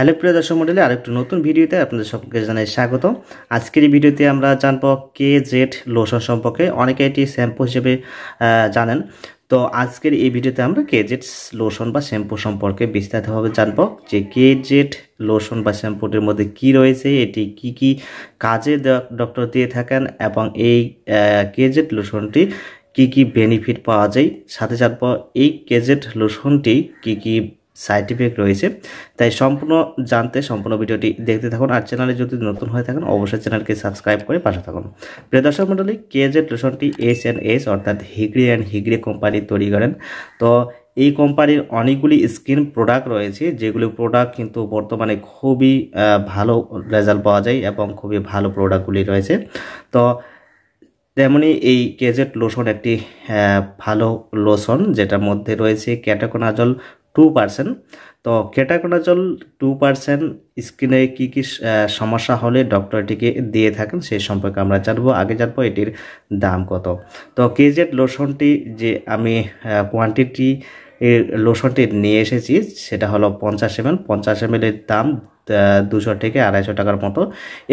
hello প্রিয় দর্শক মন্ডলী আরেকটু নতুন ভিডিওতে আপনাদের সবকে জানাই স্বাগত আজকের এই ভিডিওতে আমরা জানব কে জেড লোশন সম্পর্কে অনেকে এটি শ্যাম্পু হিসেবে জানেন তো আজকের এই ভিডিওতে আমরা কে জেড লোশন বা শ্যাম্পু সম্পর্কে বিস্তারিতভাবে জানব যে কে জেড লোশন বা শ্যাম্পুটির মধ্যে কি রয়েছে এটি কি কি কাজে ডক্টর দিয়ে থাকেন এবং এই কে জেড লোশনটি কি কি বেনিফিট পাওয়া যায় সাথে জানব এই কেজেট লোশনটি কি কি সাইড ইফেক্ট রয়েছে তাই সম্পূর্ণ জানতে সম্পূর্ণ ভিডিওটি দেখতে থাকুন আর চ্যানেলে যদি নতুন হয়ে থাকেন অবশ্যই চ্যানেলকে সাবস্ক্রাইব করে পাশে থাকুন প্রিয় দর্শক মণ্ডলী কেজেড লোশনটি এস অ্যান্ড এস অর্থাৎ হিগড়ি অ্যান্ড হিগড়ি কোম্পানি তৈরি করেন তো এই কোম্পানির অনেকগুলি স্কিন প্রোডাক্ট রয়েছে যেগুলি প্রোডাক্ট কিন্তু বর্তমানে খুবই ভালো রেজাল্ট পাওয়া যায় এবং খুবই ভালো প্রোডাক্টগুলি রয়েছে তো তেমনি এই কেজেট লোশন একটি ভালো লোশন যেটার মধ্যে রয়েছে ক্যাটাকোনাজল টু পার্সেন্ট তো কেটাকোনাজল টু পার্সেন্ট স্কিনে কী কী সমস্যা হলে ডক্টরটিকে দিয়ে থাকেন সেই সম্পর্কে আমরা জানবো আগে জানবো এটির দাম কত তো কেজেড লোশনটি যে আমি কোয়ান্টিটি এর লোশনটি নিয়ে এসেছি সেটা হলো পঞ্চাশ এম এল পঞ্চাশ এম এলের দাম দুশো থেকে আড়াইশো টাকার মতো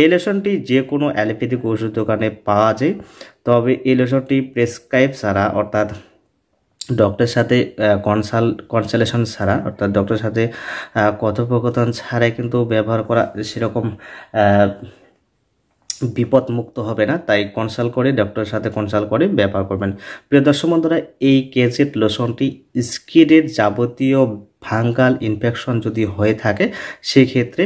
এই লোশনটি যে কোনো অ্যালোপ্যাথিক ওষুধ দোকানে পাওয়া যায় তবে এই লোশনটি প্রেসক্রাইব ছাড়া অর্থাৎ ডক্টরের সাথে কনসাল কনসালেশন ছাড়া অর্থাৎ ডক্টরের সাথে কথোপকথন ছাড়াই কিন্তু ব্যবহার করা সেরকম বিপদমুক্ত হবে না তাই কনসাল্ট করে ডক্টরের সাথে কনসাল্ট করে ব্যবহার করবেন প্রিয় দর্শক বন্ধুরা এই কেজেট লোশনটি স্কিডের যাবতীয় ভাঙ্গাল ইনফেকশন যদি হয়ে থাকে সেক্ষেত্রে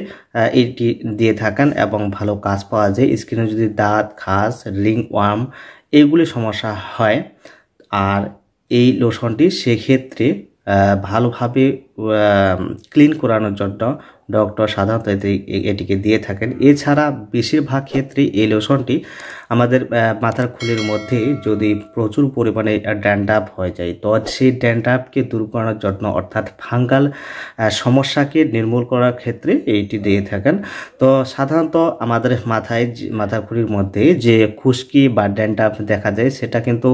এটি দিয়ে থাকেন এবং ভালো কাজ পাওয়া যায় স্কিনে যদি দাঁত খাস রিং ওয়ার্ম এইগুলি সমস্যা হয় আর এই লোশনটি সেক্ষেত্রে ভালোভাবে ক্লিন করানোর জন্য ডক্টর সাধারণত এটিকে দিয়ে থাকেন এছাড়া বেশিরভাগ ক্ষেত্রে এই লোশনটি আমাদের মাথার খুলির মধ্যে যদি প্রচুর পরিমাণে ড্যান্ডাপ হয়ে যায় তো সেই ড্যান্ডাপকে দূর করানোর জন্য অর্থাৎ ফাঙ্গাল সমস্যাকে নির্মূল করার ক্ষেত্রে এইটি দিয়ে থাকেন তো সাধারণত আমাদের মাথায় মাথার খুলির মধ্যে যে খুশকি বা ড্যান্ডাপ দেখা যায় সেটা কিন্তু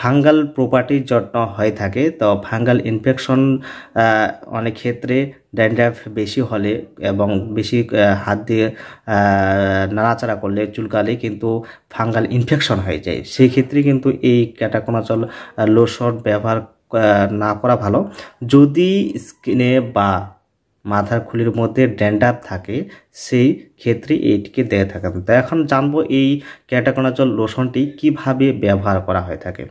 ফাঙ্গাল প্রপার্টির জন্য হয়ে থাকে তো ফাঙ্গাল ইনফেকশন অনেক ক্ষেত্রে ড্যান্ড্রাফ বেশি হলে এবং বেশি হাত দিয়ে নাড়াচাড়া করলে চুলকালে কিন্তু কিন্তু ফাঙ্গাল ইনফেকশন হয়ে যায় সেই ক্ষেত্রে কিন্তু এই ক্যাটাকোনাচল লোশন ব্যবহার না করা ভালো যদি স্কিনে বা মাথার খুলির মধ্যে ড্যান্ডাপ থাকে সেই ক্ষেত্রে এইটিকে দেয়া থাকেন তো এখন জানবো এই ক্যাটাকোনাজল লোশনটি কিভাবে ব্যবহার করা হয়ে থাকে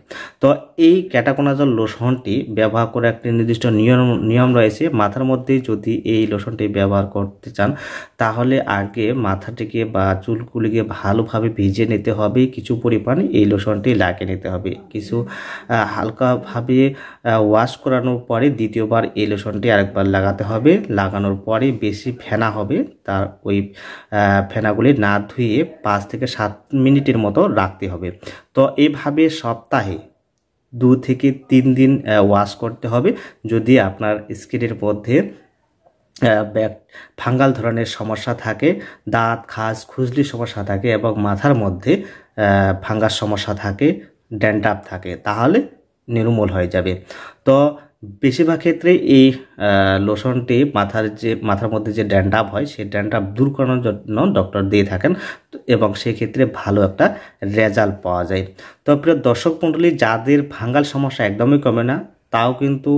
তো এই ক্যাটাকোনাজল লোশনটি ব্যবহার করে একটি নির্দিষ্ট নিয়ম নিয়ম রয়েছে মাথার মধ্যে যদি এই লোশনটি ব্যবহার করতে চান তাহলে আগে মাথাটিকে বা চুলগুলিকে ভালোভাবে ভিজে নিতে হবে কিছু পরিমাণ এই লোশনটি লাগিয়ে নিতে হবে কিছু হালকাভাবে ওয়াশ করানোর পরে দ্বিতীয়বার এই লোশনটি আরেকবার লাগাতে হবে লাগানোর পরে বেশি ফেনা হবে তার ওই ফেনাগুলি না ধুয়ে পাঁচ থেকে সাত মিনিটের মতো রাখতে হবে তো এভাবে সপ্তাহে দু থেকে তিন দিন ওয়াশ করতে হবে যদি আপনার স্কিনের মধ্যে ব্যাক ফাঙ্গাল ধরনের সমস্যা থাকে দাঁত খাস খুজলি সমস্যা থাকে এবং মাথার মধ্যে ফাঙ্গাস সমস্যা থাকে ড্যান্ডাপ থাকে তাহলে নির্মূল হয়ে যাবে তো বেশিরভাগ ক্ষেত্রে এই লোশনটি মাথার যে মাথার মধ্যে যে ড্যান্ডাপ হয় সেই ড্যান্ডাপ দূর করানোর জন্য ডক্টর দিয়ে থাকেন এবং সেক্ষেত্রে ভালো একটা রেজাল্ট পাওয়া যায় তো প্রিয় দর্শক মণ্ডলী যাদের ভাঙ্গাল সমস্যা একদমই কমে না তাও কিন্তু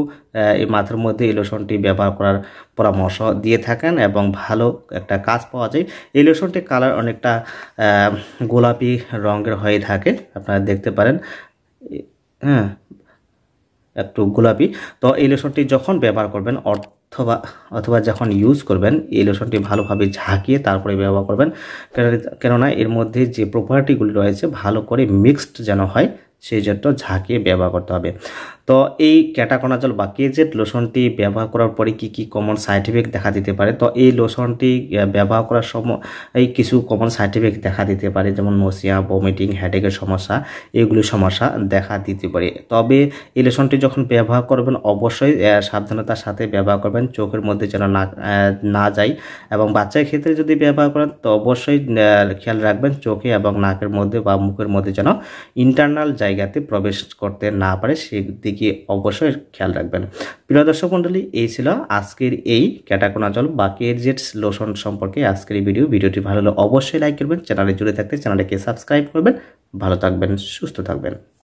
এই মাথার মধ্যে এই লোশনটি ব্যবহার করার পরামর্শ দিয়ে থাকেন এবং ভালো একটা কাজ পাওয়া যায় এই লোশনটির কালার অনেকটা গোলাপি রঙের হয়ে থাকে আপনারা দেখতে পারেন হ্যাঁ একটু গোলাপি তো এই লোশনটি যখন ব্যবহার করবেন অথবা অথবা যখন ইউজ করবেন এই লোশনটি ভালোভাবে ঝাঁকিয়ে তারপরে ব্যবহার করবেন কেননা এর মধ্যে যে প্রপার্টিগুলি রয়েছে ভালো করে মিক্সড যেন হয় সেই জন্য ঝাঁকিয়ে ব্যবহার করতে হবে তো এই ক্যাটাকোনাজল বা কেজেট লোশনটি ব্যবহার করার পরে কি কি কমন সাইড এফেক্ট দেখা দিতে পারে তো এই লোশনটি ব্যবহার করার সময় এই কিছু কমন সাইড এফেক্ট দেখা দিতে পারে যেমন নসিয়া ভমিটিং হেডেকের সমস্যা এগুলি সমস্যা দেখা দিতে পারে তবে এই লোশনটি যখন ব্যবহার করবেন অবশ্যই সাবধানতার সাথে ব্যবহার করবেন চোখের মধ্যে যেন না না যায় এবং বাচ্চার ক্ষেত্রে যদি ব্যবহার করেন তো অবশ্যই খেয়াল রাখবেন চোখে এবং নাকের মধ্যে বা মুখের মধ্যে যেন ইন্টারনাল জায়গাতে প্রবেশ করতে না পারে সেদিকে দিকে অবশ্যই খেয়াল রাখবেন প্রিয় দর্শক মণ্ডলী এই ছিল আজকের এই ক্যাটাকোনা জল বা কেরজেট লোশন সম্পর্কে আজকের এই ভিডিও ভিডিওটি ভালো হলে অবশ্যই লাইক করবেন চ্যানেলে জুড়ে থাকতে চ্যানেলটিকে সাবস্ক্রাইব করবেন ভালো থাকবেন সুস্থ থাকবেন